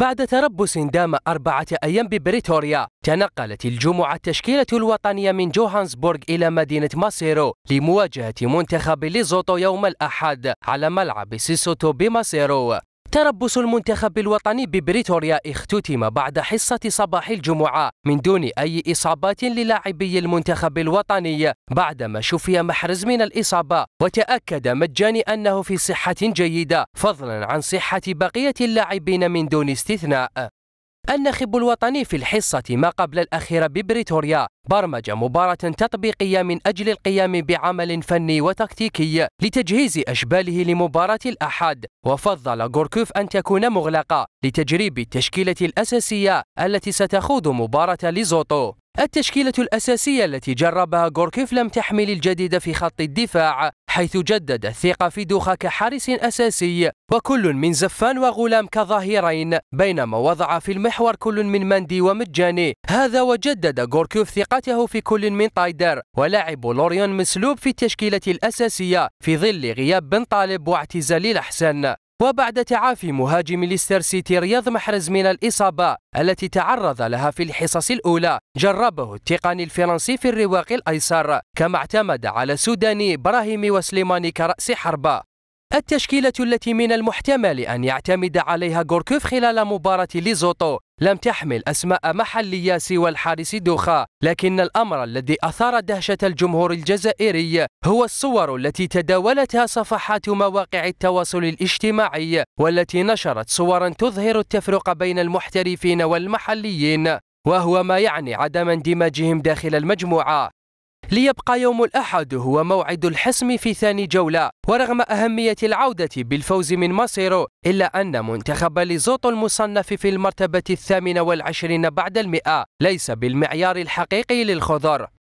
بعد تربص دام أربعة أيام ببريتوريا تنقلت الجمعة التشكيلة الوطنية من جوهانسبورغ إلى مدينة ماسيرو لمواجهة منتخب ليزوتو يوم الأحد على ملعب سيسوتو بماسيرو تربص المنتخب الوطني ببريتوريا اختتم بعد حصة صباح الجمعة من دون أي إصابات للاعبي المنتخب الوطني بعدما شفي محرز من الإصابة وتأكد مجاني أنه في صحة جيدة فضلا عن صحة بقية اللاعبين من دون استثناء الناخب الوطني في الحصة ما قبل الأخيرة ببريتوريا برمج مباراة تطبيقية من أجل القيام بعمل فني وتكتيكي لتجهيز أشباله لمباراة الأحد وفضل غوركوف أن تكون مغلقة لتجريب التشكيلة الأساسية التي ستخوض مباراة ليزوتو التشكيلة الأساسية التي جربها غوركوف لم تحمل الجديد في خط الدفاع حيث جدد الثقة في دوخا كحارس أساسي وكل من زفان وغلام كظاهرين بينما وضع في المحور كل من مندي ومجاني هذا وجدد غوركيوف ثقته في كل من طايدر ولاعب لوريون مسلوب في التشكيلة الأساسية في ظل غياب بن طالب واعتزال الأحسن وبعد تعافي مهاجم ليستر سيتي رياض محرز من الإصابة التي تعرض لها في الحصص الأولى جربه التقني الفرنسي في الرواق الأيسر كما اعتمد على سوداني إبراهيم وسليماني كرأس حربة التشكيلة التي من المحتمل أن يعتمد عليها غوركوف خلال مباراة ليزوتو لم تحمل أسماء محلية سوى الحارس دوخا لكن الأمر الذي أثار دهشة الجمهور الجزائري هو الصور التي تداولتها صفحات مواقع التواصل الاجتماعي والتي نشرت صورا تظهر التفرقة بين المحترفين والمحليين وهو ما يعني عدم اندماجهم داخل المجموعة ليبقى يوم الأحد هو موعد الحسم في ثاني جولة ورغم أهمية العودة بالفوز من مصيرو إلا أن منتخب ليزوتو المصنف في المرتبة الثامنة والعشرين بعد المئة ليس بالمعيار الحقيقي للخضر